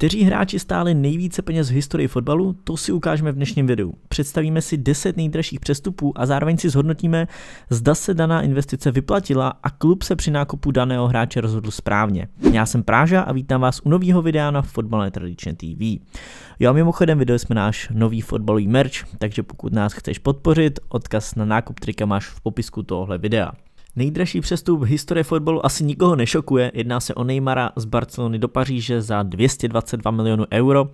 Kteří hráči stáli nejvíce peněz v historii fotbalu, to si ukážeme v dnešním videu. Představíme si 10 nejdražších přestupů a zároveň si zhodnotíme, zda se daná investice vyplatila a klub se při nákupu daného hráče rozhodl správně. Já jsem Práža a vítám vás u nového videa na Fotbal Netradičně TV. Jo a mimochodem video jsme náš nový fotbalový merch, takže pokud nás chceš podpořit, odkaz na nákup trika máš v popisku tohohle videa. Nejdražší přestup v historii fotbalu asi nikoho nešokuje, jedná se o Neymara z Barcelony do Paříže za 222 milionů euro.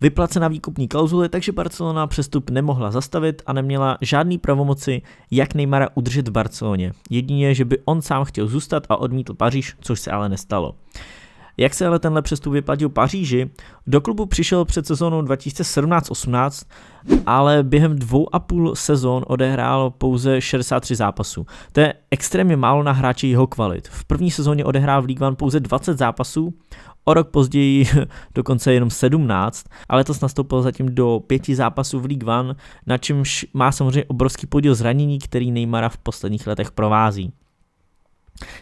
Vyplacena výkupní klauzule, takže Barcelona přestup nemohla zastavit a neměla žádný pravomoci, jak Neymara udržet v Barceloně. Jedině, že by on sám chtěl zůstat a odmítl Paříž, což se ale nestalo. Jak se ale tenhle přestup vyplatil Paříži, do klubu přišel před sezónou 2017-18, ale během dvou a půl sezon odehrál pouze 63 zápasů. To je extrémně málo na hráči jeho kvalit. V první sezóně odehrál v Ligue 1 pouze 20 zápasů, o rok později dokonce jenom 17, ale to nastoupil zatím do pěti zápasů v League One, na čemž má samozřejmě obrovský podíl zranění, který Neymara v posledních letech provází.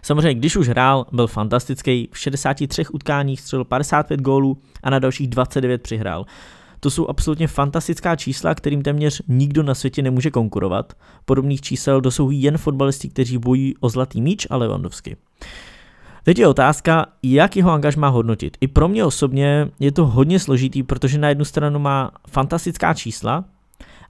Samozřejmě, když už hrál, byl fantastický, v 63 utkáních střelil 55 gólů a na dalších 29 přihrál. To jsou absolutně fantastická čísla, kterým téměř nikdo na světě nemůže konkurovat. Podobných čísel dosouhují jen fotbalisti, kteří bojují o zlatý míč a Lewandowski. Teď je otázka, jak jeho angaž má hodnotit. I pro mě osobně je to hodně složitý, protože na jednu stranu má fantastická čísla,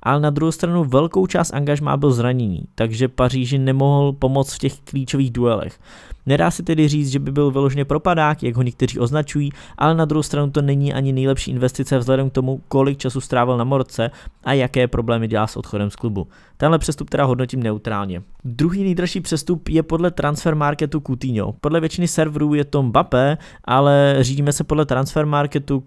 ale na druhou stranu velkou část angažmá byl zraněný, takže Paříži nemohl pomoct v těch klíčových duelech. Nedá se tedy říct, že by byl vyloženě propadák, jak ho někteří označují, ale na druhou stranu to není ani nejlepší investice vzhledem k tomu, kolik času strávil na Morce a jaké problémy dělá s odchodem z klubu. Tenhle přestup teda hodnotím neutrálně. Druhý nejdražší přestup je podle transfer marketu Coutinho. Podle většiny serverů je to Mbappé, ale řídíme se podle transfer marketu,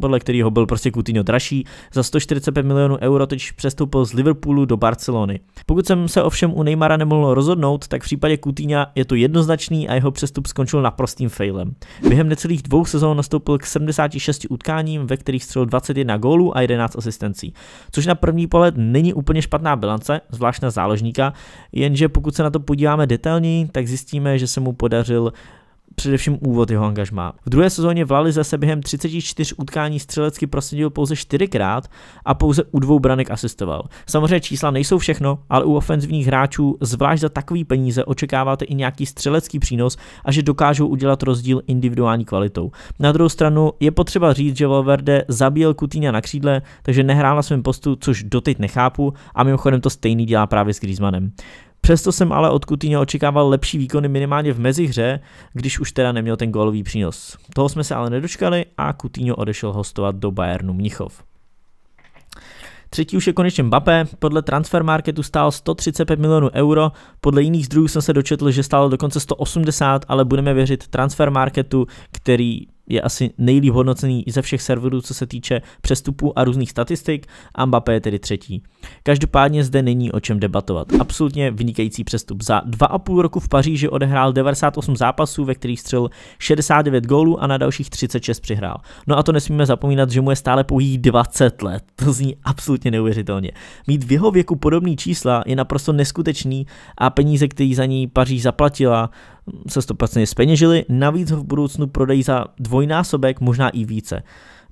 podle kterého byl prostě Coutinho dražší, za 145 milionů euro teď přestoupil z Liverpoolu do Barcelony. Pokud jsem se ovšem u Neymara nemohl rozhodnout, tak v případě Coutinha je to jednoznačný a jeho přestup skončil naprostým failem. Během necelých dvou sezón nastoupil k 76 utkáním, ve kterých střelil 21 gólů a 11 asistencí, což na první pohled není úplně špatná bilance, zvlášť na záložníka, jenže pokud se na to podíváme detailněji, tak zjistíme, že se mu podařil především úvod jeho angažmá. V druhé sezóně v La Lize se během 34 utkání střelecky prosadil pouze 4 čtyřikrát a pouze u dvou branek asistoval. Samozřejmě čísla nejsou všechno, ale u ofenzivních hráčů, zvlášť za takový peníze, očekáváte i nějaký střelecký přínos a že dokážou udělat rozdíl individuální kvalitou. Na druhou stranu je potřeba říct, že Valverde zabíjel Kutína na křídle, takže nehrál na svém postu, což doteď nechápu a mimochodem to stejný dělá právě s Griezmannem. Přesto jsem ale od Coutinho očekával lepší výkony minimálně v mezihře, když už teda neměl ten gólový přínos. Toho jsme se ale nedočkali a Coutinho odešel hostovat do Bayernu Mnichov. Třetí už je konečně Mbappé, podle Transfermarketu stál 135 milionů euro, podle jiných zdrojů jsem se dočetl, že stálo dokonce 180, ale budeme věřit Transfermarketu, který je asi nejlíp hodnocený ze všech serverů, co se týče přestupů a různých statistik, a Mbappé je tedy třetí. Každopádně zde není o čem debatovat. Absolutně vynikající přestup. Za dva a půl roku v Paříži odehrál 98 zápasů, ve kterých střel 69 gólů a na dalších 36 přihrál. No a to nesmíme zapomínat, že mu je stále pouhých 20 let. To zní absolutně neuvěřitelně. Mít v jeho věku podobný čísla je naprosto neskutečný a peníze, které za něj Paříž zaplatila, se 100% speněžili, navíc ho v budoucnu prodají za dvojnásobek, možná i více.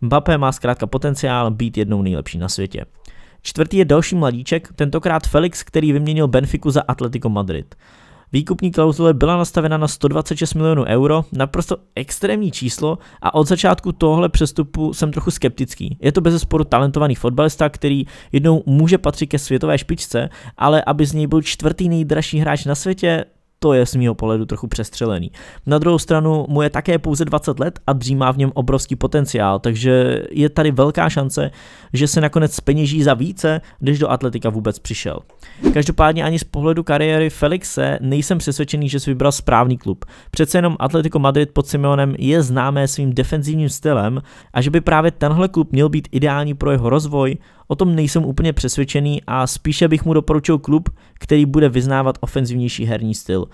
Mbappé má zkrátka potenciál být jednou nejlepší na světě. Čtvrtý je další mladíček, tentokrát Felix, který vyměnil Benfiku za Atletico Madrid. Výkupní klauzule byla nastavena na 126 milionů euro, naprosto extrémní číslo a od začátku tohle přestupu jsem trochu skeptický. Je to bezesporu talentovaný fotbalista, který jednou může patřit ke světové špičce, ale aby z něj byl čtvrtý nejdražší hráč na světě, to je z mého pohledu trochu přestřelený. Na druhou stranu mu je také pouze 20 let a dřímá v něm obrovský potenciál, takže je tady velká šance, že se nakonec peněží za více, když do atletika vůbec přišel. Každopádně ani z pohledu kariéry Felixe nejsem přesvědčený, že si vybral správný klub. Přece jenom Atletico Madrid pod Simeonem je známé svým defenzivním stylem a že by právě tenhle klub měl být ideální pro jeho rozvoj, o tom nejsem úplně přesvědčený a spíše bych mu doporučil klub, který bude vyznávat ofenzivnější herní styl.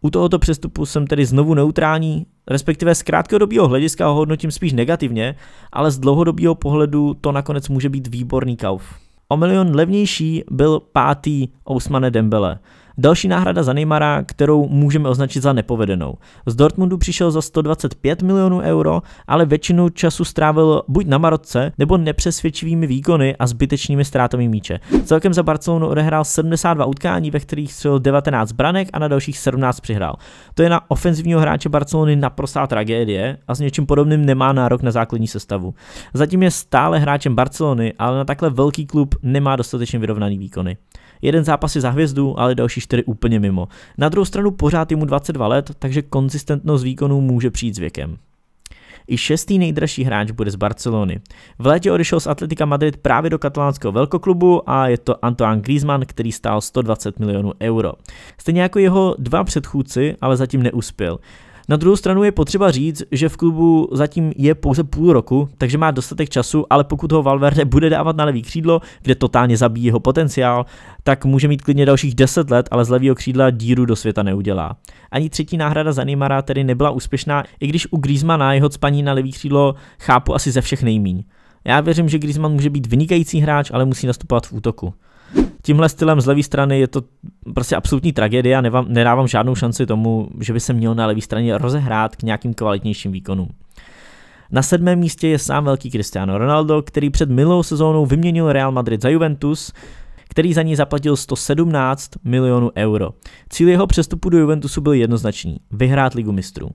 U tohoto přestupu jsem tedy znovu neutrální, respektive z krátkodobého hlediska ho hodnotím spíš negativně, ale z dlouhodobého pohledu to nakonec může být výborný kauf. O milion levnější byl pátý Ousmane Dembele. Další náhrada za Neymara, kterou můžeme označit za nepovedenou. Z Dortmundu přišel za 125 milionů euro, ale většinu času strávil buď na Marotce, nebo nepřesvědčivými výkony a zbytečnými ztrátami míče. Celkem za Barcelonu odehrál 72 utkání, ve kterých střelil 19 branek a na dalších 17 přihrál. To je na ofenzivního hráče Barcelony naprostá tragédie a s něčím podobným nemá nárok na základní sestavu. Zatím je stále hráčem Barcelony, ale na takhle velký klub nemá dostatečně vyrovnaný výkony. Jeden zápas je za hvězdu, ale další čtyři úplně mimo. Na druhou stranu pořád je mu 22 let, takže konzistentnost výkonů může přijít s věkem. I šestý nejdražší hráč bude z Barcelony. V létě odešel z Atletika Madrid právě do katalánského velkoklubu a je to Antoine Griezmann, který stál 120 milionů euro. Stejně jako jeho dva předchůdci, ale zatím neuspěl. Na druhou stranu je potřeba říct, že v klubu zatím je pouze půl roku, takže má dostatek času, ale pokud ho Valverde bude dávat na levý křídlo, kde totálně zabíjí jeho potenciál, tak může mít klidně dalších 10 let, ale z levého křídla díru do světa neudělá. Ani třetí náhrada za Neymara tedy nebyla úspěšná, i když u Griezmana jeho spaní na levý křídlo chápu asi ze všech nejmíň. Já věřím, že Griezmann může být vynikající hráč, ale musí nastupovat v útoku tímhle stylem z levé strany je to prostě absolutní tragédie a nevám, nedávám žádnou šanci tomu, že by se měl na levé straně rozehrát k nějakým kvalitnějším výkonům. Na sedmém místě je sám velký Cristiano Ronaldo, který před minulou sezónou vyměnil Real Madrid za Juventus, který za ní zaplatil 117 milionů euro. Cíl jeho přestupu do Juventusu byl jednoznačný – vyhrát ligu mistrů.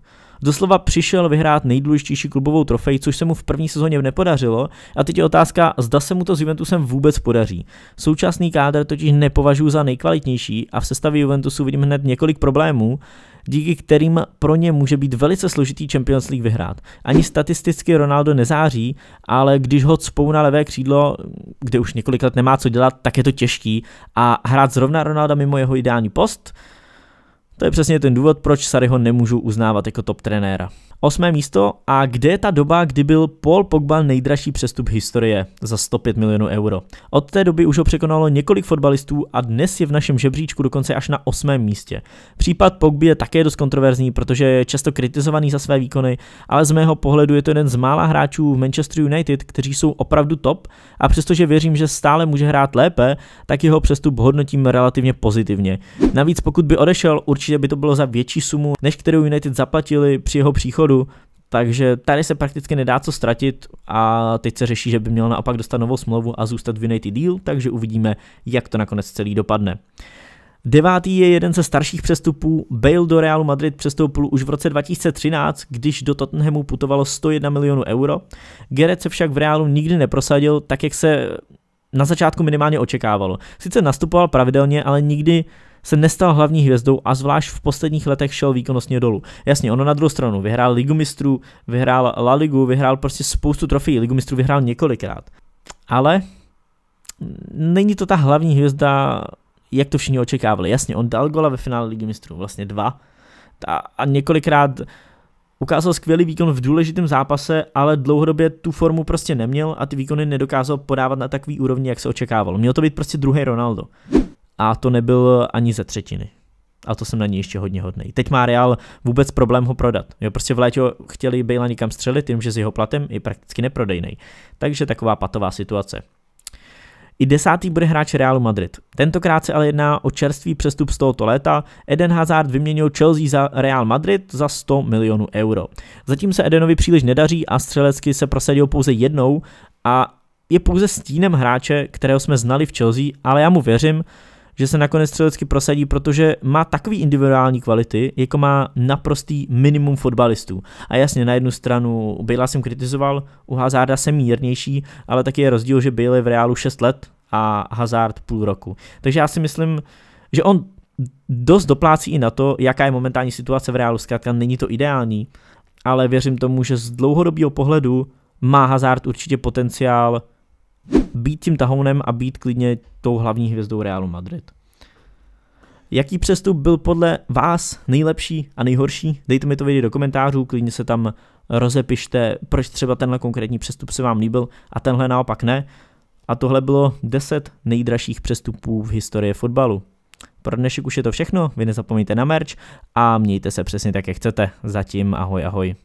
Doslova přišel vyhrát nejdůležitější klubovou trofej, což se mu v první sezóně nepodařilo a teď je otázka, zda se mu to s Juventusem vůbec podaří. Současný kádr totiž nepovažuji za nejkvalitnější a v sestavě Juventusu vidím hned několik problémů, díky kterým pro ně může být velice složitý Champions League vyhrát. Ani statisticky Ronaldo nezáří, ale když ho cpou na levé křídlo, kde už několik let nemá co dělat, tak je to těžký a hrát zrovna Ronalda mimo jeho ideální post, to je přesně ten důvod, proč Sariho nemůžu uznávat jako top trenéra. Osmé místo a kde je ta doba, kdy byl Paul Pogba nejdražší přestup historie za 105 milionů euro? Od té doby už ho překonalo několik fotbalistů a dnes je v našem žebříčku dokonce až na osmém místě. Případ Pogby je také dost kontroverzní, protože je často kritizovaný za své výkony, ale z mého pohledu je to jeden z mála hráčů v Manchester United, kteří jsou opravdu top a přestože věřím, že stále může hrát lépe, tak jeho přestup hodnotím relativně pozitivně. Navíc pokud by odešel, určitě by to bylo za větší sumu, než kterou United zaplatili při jeho příchodu odchodu, takže tady se prakticky nedá co ztratit a teď se řeší, že by měl naopak dostat novou smlouvu a zůstat v United Deal, takže uvidíme, jak to nakonec celý dopadne. Devátý je jeden ze starších přestupů. Bale do Realu Madrid přestoupil už v roce 2013, když do Tottenhamu putovalo 101 milionů euro. Gerec se však v Realu nikdy neprosadil, tak jak se na začátku minimálně očekávalo. Sice nastupoval pravidelně, ale nikdy se nestal hlavní hvězdou a zvlášť v posledních letech šel výkonnostně dolů. Jasně, ono na druhou stranu vyhrál Ligu mistrů, vyhrál La Ligu, vyhrál prostě spoustu trofejí, Ligu mistrů vyhrál několikrát. Ale není to ta hlavní hvězda, jak to všichni očekávali. Jasně, on dal gola ve finále Ligy mistrů, vlastně dva. A několikrát ukázal skvělý výkon v důležitém zápase, ale dlouhodobě tu formu prostě neměl a ty výkony nedokázal podávat na takový úrovni, jak se očekávalo. Měl to být prostě druhý Ronaldo a to nebyl ani ze třetiny. A to jsem na ní ještě hodně hodný. Teď má Real vůbec problém ho prodat. Jo, prostě v létě chtěli Bejla nikam střelit, tím, že s jeho platem je prakticky neprodejný. Takže taková patová situace. I desátý bude hráč Realu Madrid. Tentokrát se ale jedná o čerstvý přestup z tohoto léta. Eden Hazard vyměnil Chelsea za Real Madrid za 100 milionů euro. Zatím se Edenovi příliš nedaří a střelecky se prosadil pouze jednou a je pouze stínem hráče, kterého jsme znali v Chelsea, ale já mu věřím, že se nakonec střelecky prosadí, protože má takový individuální kvality, jako má naprostý minimum fotbalistů. A jasně, na jednu stranu Bejla jsem kritizoval, u Hazarda jsem mírnější, ale taky je rozdíl, že Bale je v Reálu 6 let a Hazard půl roku. Takže já si myslím, že on dost doplácí i na to, jaká je momentální situace v Reálu. Zkrátka není to ideální, ale věřím tomu, že z dlouhodobého pohledu má Hazard určitě potenciál být tím tahounem a být klidně tou hlavní hvězdou Realu Madrid. Jaký přestup byl podle vás nejlepší a nejhorší? Dejte mi to vědět do komentářů, klidně se tam rozepište, proč třeba tenhle konkrétní přestup se vám líbil a tenhle naopak ne. A tohle bylo 10 nejdražších přestupů v historii fotbalu. Pro dnešek už je to všechno, vy nezapomeňte na merch a mějte se přesně tak, jak chcete. Zatím ahoj ahoj.